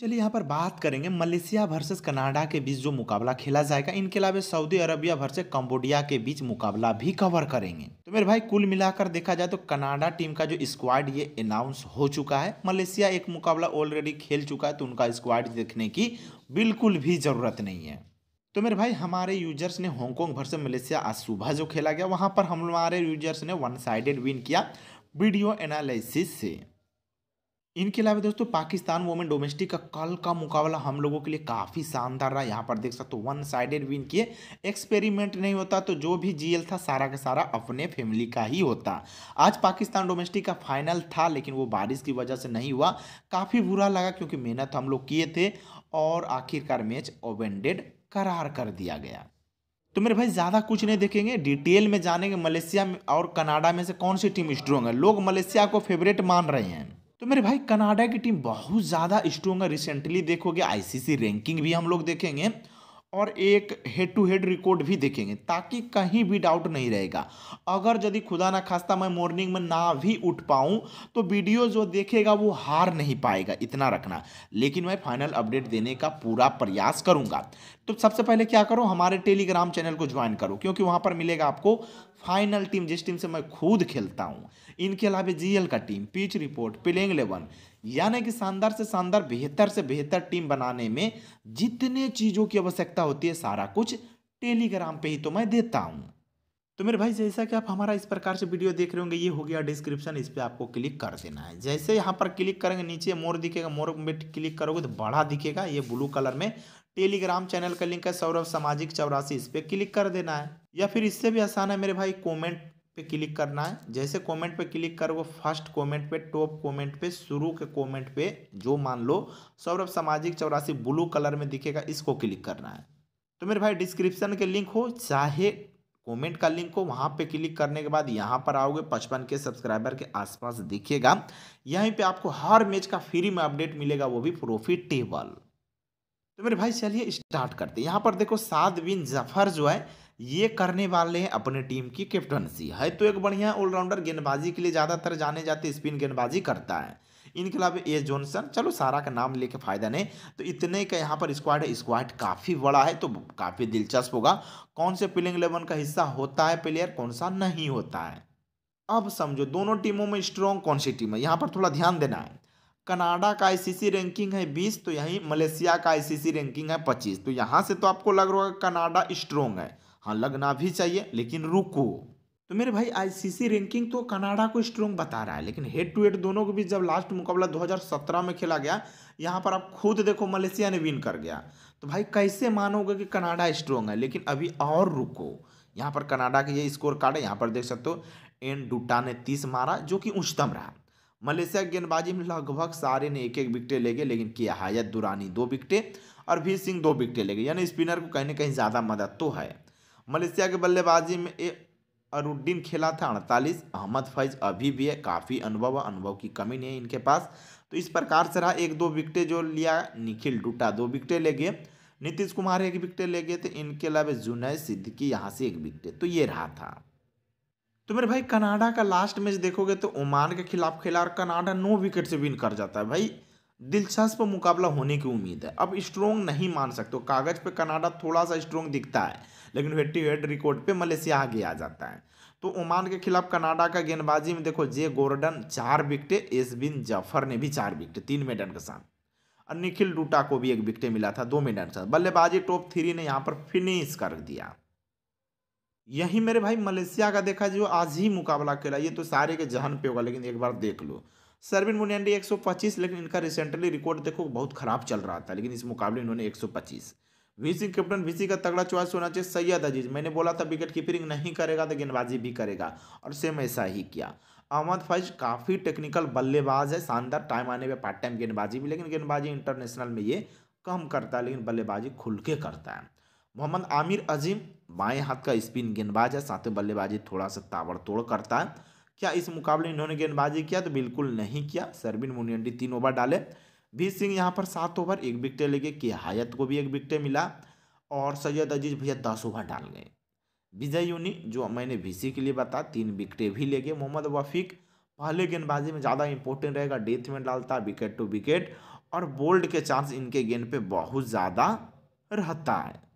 चलिए यहाँ पर बात करेंगे मलेशिया वर्सेस कनाडा के बीच जो मुकाबला खेला जाएगा इनके अलावा सऊदी अरबिया वर्सेस कंबोडिया के बीच मुकाबला भी कवर करेंगे तो मेरे भाई कुल मिलाकर देखा जाए तो कनाडा टीम का जो स्क्वाड ये अनाउंस हो चुका है मलेशिया एक मुकाबला ऑलरेडी खेल चुका है तो उनका स्क्वाड देखने की बिल्कुल भी ज़रूरत नहीं है तो मेरे भाई हमारे यूजर्स ने हांगकॉन्ग से मलेशिया आज सुबह जो खेला गया वहाँ पर हमारे यूजर्स ने वन साइडेड विन किया वीडियो एनालिसिस से इनके अलावा दोस्तों पाकिस्तान वोमेन डोमेस्टिक का कल का मुकाबला हम लोगों के लिए काफ़ी शानदार रहा यहाँ पर देख सकते हो वन साइडेड विन किए एक्सपेरिमेंट नहीं होता तो जो भी जीएल था सारा का सारा अपने फैमिली का ही होता आज पाकिस्तान डोमेस्टिक का फाइनल था लेकिन वो बारिश की वजह से नहीं हुआ काफ़ी बुरा लगा क्योंकि मेहनत हम लोग किए थे और आखिरकार मैच ओवेंडेड करार कर दिया गया तो मेरे भाई ज़्यादा कुछ नहीं देखेंगे डिटेल में जानेंगे मलेशिया और कनाडा में से कौन सी टीम स्ट्रॉन्ग है लोग मलेशिया को फेवरेट मान रहे हैं तो मेरे भाई कनाडा की टीम बहुत ज़्यादा स्ट्रोंग है रिसेंटली देखोगे आईसीसी रैंकिंग भी हम लोग देखेंगे और एक हेड टू हेड रिकॉर्ड भी देखेंगे ताकि कहीं भी डाउट नहीं रहेगा अगर यदि खुदा ना खास्ता मैं मॉर्निंग में ना भी उठ पाऊँ तो वीडियो जो देखेगा वो हार नहीं पाएगा इतना रखना लेकिन मैं फाइनल अपडेट देने का पूरा प्रयास करूँगा तो सबसे पहले क्या करो हमारे टेलीग्राम चैनल को ज्वाइन करो क्योंकि वहाँ पर मिलेगा आपको फाइनल टीम जिस टीम से मैं खुद खेलता हूँ इनके अलावा जीएल का team pitch report playing eleven यानी कि शानदार से शानदार बेहतर से बेहतर टीम बनाने में जितने चीज़ों की आवश्यकता होती है सारा कुछ टेलीग्राम पे ही तो मैं देता हूँ तो मेरे भाई जैसा कि आप हमारा इस प्रकार से वीडियो देख रहे होंगे ये हो गया डिस्क्रिप्शन इस पर आपको क्लिक कर देना है जैसे यहाँ पर क्लिक करेंगे नीचे मोर दिखेगा मोर में क्लिक करोगे तो बड़ा दिखेगा ये ब्लू कलर में टेलीग्राम चैनल का लिंक है सौरभ सामाजिक चौरासी इस पर क्लिक कर देना है या फिर इससे भी आसान है मेरे भाई कॉमेंट पे क्लिक करना है जैसे कमेंट पे क्लिक करोगे फर्स्ट कमेंट पे टॉप कमेंट पे शुरू के कमेंट पे जो मान लो सौरभ सामाजिक चौरासी ब्लू कलर में दिखेगा इसको क्लिक करना है तो मेरे भाई डिस्क्रिप्शन के लिंक हो चाहे कमेंट का लिंक हो वहाँ पे क्लिक करने के बाद यहाँ पर आओगे पचपन के सब्सक्राइबर के आसपास दिखेगा यहीं पर आपको हर मैच का फ्री में अपडेट मिलेगा वो भी प्रोफिटेबल तो मेरे भाई चलिए स्टार्ट करते हैं यहाँ पर देखो साद बिन जफर जो है ये करने वाले हैं अपने टीम की कैप्टनसी है तो एक बढ़िया ऑलराउंडर गेंदबाजी के लिए ज़्यादातर जाने जाते स्पिन गेंदबाजी करता है इनके अलावा ए जॉनसन चलो सारा का नाम लेके फ़ायदा नहीं तो इतने का यहाँ पर स्क्वाड है स्क्वाड काफ़ी बड़ा है तो काफ़ी दिलचस्प होगा कौन से प्लेइंग इलेवन का हिस्सा होता है प्लेयर कौन सा नहीं होता है अब समझो दोनों टीमों में स्ट्रॉन्ग कौन सी टीम है यहाँ पर थोड़ा ध्यान देना है कनाडा का आईसीसी रैंकिंग है बीस तो यहीं मलेशिया का आईसीसी रैंकिंग है पच्चीस तो यहाँ से तो आपको लग रहा होगा कनाडा स्ट्रोंग है हाँ लगना भी चाहिए लेकिन रुको तो मेरे भाई आईसीसी रैंकिंग तो कनाडा को स्ट्रॉन्ग बता रहा है लेकिन हेड टू हेड दोनों के बीच जब लास्ट मुकाबला 2017 में खेला गया यहाँ पर आप खुद देखो मलेशिया ने विन कर गया तो भाई कैसे मानोगे कि कनाडा स्ट्रॉन्ग है लेकिन अभी और रुको यहाँ पर कनाडा के ये स्कोर कार्ड है यहाँ पर देख सकते हो एन डुटा ने तीस मारा जो कि उच्चतम रहा मलेशिया की गेंदबाजी में लगभग सारे ने एक एक विकटें गए लेकिन किया हायत दुरानी दो विकटें और भी सिंह दो विकटें गए यानी स्पिनर को कहीं ना कहीं ज़्यादा मदद तो है मलेशिया के बल्लेबाजी में ए अरुद्दीन खेला था अड़तालीस अहमद फैज अभी भी है काफ़ी अनुभव अनुभव की कमी नहीं है इनके पास तो इस प्रकार से रहा एक दो विकटें जो लिया निखिल डुटा दो विकटें ले गए नीतीश कुमार एक विकटें ले गए थे तो इनके अलावा जुनैद सिद्दीकी यहाँ से एक विकटें तो ये रहा था तो मेरे भाई कनाडा का लास्ट मैच देखोगे तो ओमान के खिलाफ खेला और कनाडा नौ विकेट से विन कर जाता है भाई दिलचस्प मुकाबला होने की उम्मीद है अब स्ट्रॉन्ग नहीं मान सकते कागज पे कनाडा थोड़ा सा स्ट्रॉन्ग दिखता है लेकिन हेड टू हेड रिकॉर्ड पे मलेशिया आगे आ जाता है तो ओमान के खिलाफ कनाडा का गेंदबाजी में देखो जे गोर्डन चार विकटें एस बिन जफर ने भी चार विकटें तीन मेडन के साथ और निखिल डूटा को भी एक विकटें मिला था दो मेडन के साथ बल्लेबाजी टॉप थ्री ने यहाँ पर फिनिश कर दिया यही मेरे भाई मलेशिया का देखा जो आज ही मुकाबला खेला ये तो सारे के जहन पे होगा लेकिन एक बार देख लो सरविन मुनियांडी 125 लेकिन इनका रिसेंटली रिकॉर्ड देखो बहुत खराब चल रहा था लेकिन इस मुकाबले इन्होंने 125 वीसी कैप्टन वीसी का तगड़ा चॉइस होना चाहिए सैयद अजीज मैंने बोला था विकेट कीपिंग नहीं करेगा तो गेंदबाजी भी करेगा और सेम ऐसा ही किया अहमद फैज काफ़ी टेक्निकल बल्लेबाज है शानदार टाइम आने में पार्ट टाइम गेंदबाजी भी लेकिन गेंदबाजी इंटरनेशनल में ये कम करता है लेकिन बल्लेबाजी खुल के करता है मोहम्मद आमिर अजीम बाएं हाथ का स्पिन गेंदबाज है साथ में बल्लेबाजी थोड़ा सा ताबड़तोड़ करता है क्या इस मुकाबले इन्होंने गेंदबाजी किया तो बिल्कुल नहीं किया सरबिन मुनियंडी तीन ओवर डाले भी सिंह यहाँ पर सात ओवर एक विकटे लेके के हायत को भी एक विकटे मिला और सैयद अजीज भैया दस ओवर डाल गए विजय यूनी जो मैंने वीसी के लिए बताया तीन विकटे भी ले गए मोहम्मद वफीक पहले गेंदबाजी में ज़्यादा इंपॉर्टेंट रहेगा डेथ में डालता विकेट टू विकेट और बोल्ड के चांस इनके गेंद पे बहुत ज़्यादा रहता है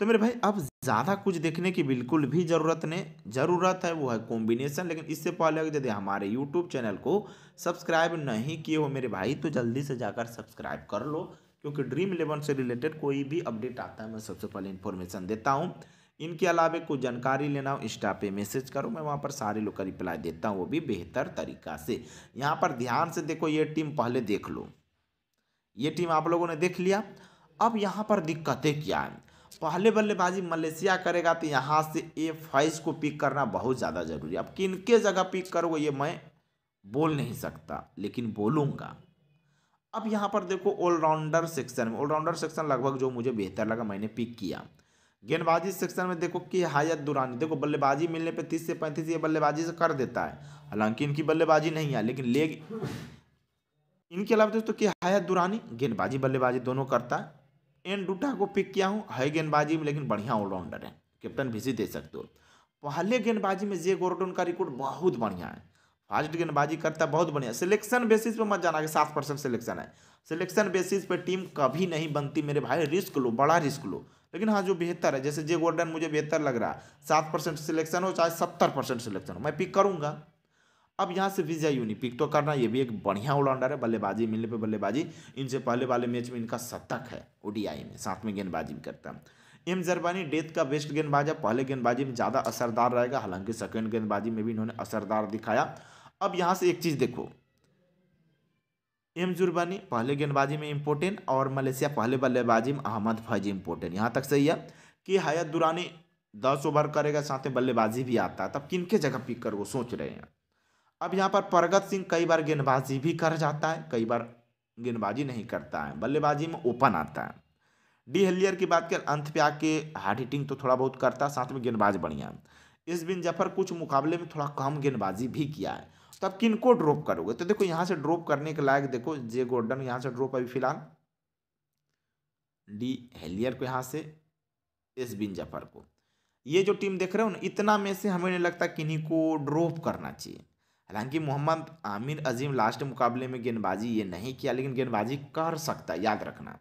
तो मेरे भाई अब ज़्यादा कुछ देखने की बिल्कुल भी ज़रूरत नहीं ज़रूरत है वो है कॉम्बिनेशन लेकिन इससे पहले अगर यदि हमारे यूट्यूब चैनल को सब्सक्राइब नहीं किए हो मेरे भाई तो जल्दी से जाकर सब्सक्राइब कर लो क्योंकि ड्रीम इलेवन से रिलेटेड कोई भी अपडेट आता है मैं सबसे पहले इन्फॉर्मेशन देता हूँ इनके अलावा कोई जानकारी लेना हो इंस्टा पे मैसेज करो मैं वहाँ पर सारे लोग का रिप्लाई देता हूँ वो भी बेहतर तरीका से यहाँ पर ध्यान से देखो ये टीम पहले देख लो ये टीम आप लोगों ने देख लिया अब यहाँ पर दिक्कतें क्या है पहले बल्लेबाजी मलेशिया करेगा तो यहाँ से ए फाइज को पिक करना बहुत ज़्यादा जरूरी है अब किन के जगह पिक करोगे ये मैं बोल नहीं सकता लेकिन बोलूँगा अब यहाँ पर देखो ऑलराउंडर सेक्शन में ऑलराउंडर सेक्शन लगभग जो मुझे बेहतर लगा मैंने पिक किया गेंदबाजी सेक्शन में देखो कि हायत दुरानी देखो बल्लेबाजी मिलने पर तीस से पैंतीस ये बल्लेबाजी से कर देता है हालांकि इनकी बल्लेबाजी नहीं है लेकिन लेग इनके अलावा दोस्तों की हायत दुरानी गेंदबाजी बल्लेबाजी दोनों करता है एन डुटा को पिक किया हूँ है गेंदबाजी में लेकिन बढ़िया ऑलराउंडर है कैप्टन भी दे सकते हो पहले गेंदबाजी में जे गोर्डन का रिकॉर्ड बहुत बढ़िया है फास्ट गेंदबाजी करता बहुत बढ़िया सिलेक्शन बेसिस पे मत जाना कि सात परसेंट सिलेक्शन है सिलेक्शन बेसिस पे टीम कभी नहीं बनती मेरे भाई रिस्क लो बड़ा रिस्क लो लेकिन हाँ जो बेहतर है जैसे जे गोर्डन मुझे बेहतर लग रहा है सात परसेंट सिलेक्शन हो चाहे सत्तर परसेंट सिलेक्शन हो मैं पिक करूंगा अब यहाँ से विजय यूनी पिक तो करना ये भी एक बढ़िया ऑलराउंडर है बल्लेबाजी मिलने पे बल्लेबाजी इनसे पहले वाले मैच में इनका शतक है ओडीआई में साथ में गेंदबाजी भी करता है एम जरबानी डेथ का बेस्ट गेंदबाज है पहले गेंदबाजी में ज़्यादा असरदार रहेगा हालांकि सेकेंड गेंदबाजी में भी इन्होंने असरदार दिखाया अब यहाँ से एक चीज़ देखो एम जुर्बानी पहले गेंदबाजी में इम्पोर्टेंट और मलेशिया पहले बल्लेबाजी में अहमद फैज इम्पोर्टेंट यहाँ तक सही है कि हयात दुरानी दस ओवर करेगा साथ में बल्लेबाजी भी आता है तब किन के जगह पिक वो सोच रहे हैं अब यहाँ पर परगत सिंह कई बार गेंदबाजी भी कर जाता है कई बार गेंदबाजी नहीं करता है बल्लेबाजी में ओपन आता है डी हेलियर की बात कर अंत पे आके हार्ड हिटिंग तो थोड़ा बहुत करता है साथ में गेंदबाज बढ़िया है इस बिन जफर कुछ मुकाबले में थोड़ा कम गेंदबाजी भी किया है तो अब किन को ड्रॉप करोगे तो देखो यहाँ से ड्रॉप करने के लायक देखो जे गोर्डन यहाँ से ड्रॉप अभी फिलहाल डी हेलियर को यहाँ से एस बिन जफर को ये जो टीम देख रहे हो ना इतना में से हमें नहीं लगता किन्हीं को ड्रॉप करना चाहिए हालांकि मोहम्मद आमिर अजीम लास्ट मुकाबले में गेंदबाजी ये नहीं किया लेकिन गेंदबाजी कर सकता है याद रखना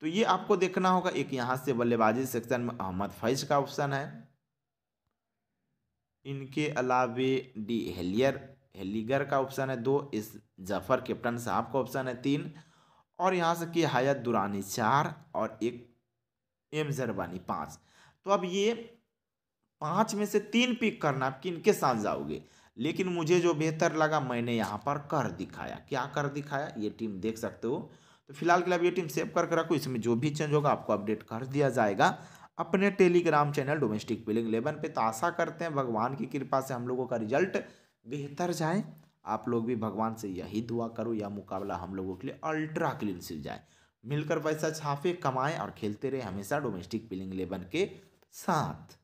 तो ये आपको देखना होगा एक यहाँ से बल्लेबाजी सेक्शन में अहमद फैज का ऑप्शन है इनके अलावे डी हेलियर हेलीगर का ऑप्शन है दो इस जफर कैप्टन साहब का ऑप्शन है तीन और यहाँ से कि हयात दुरानी चार और एक एम जरबानी पाँच तो अब ये पाँच में से तीन पिक करना आप किन के साथ जाओगे लेकिन मुझे जो बेहतर लगा मैंने यहाँ पर कर दिखाया क्या कर दिखाया ये टीम देख सकते हो तो फिलहाल के लिए ये टीम सेव करके रखो इसमें जो भी चेंज होगा आपको अपडेट कर दिया जाएगा अपने Telegram channel domestic playing eleven पे तो आशा करते हैं भगवान की कृपा से हम लोगों का रिजल्ट बेहतर जाए आप लोग भी भगवान से यही दुआ करो यह मुकाबला हम लोगों के लिए अल्ट्रा क्लीन सिल जाए मिलकर पैसा छापे कमाएं और खेलते रहे हमेशा डोमेस्टिक बिलिंग इलेवन के साथ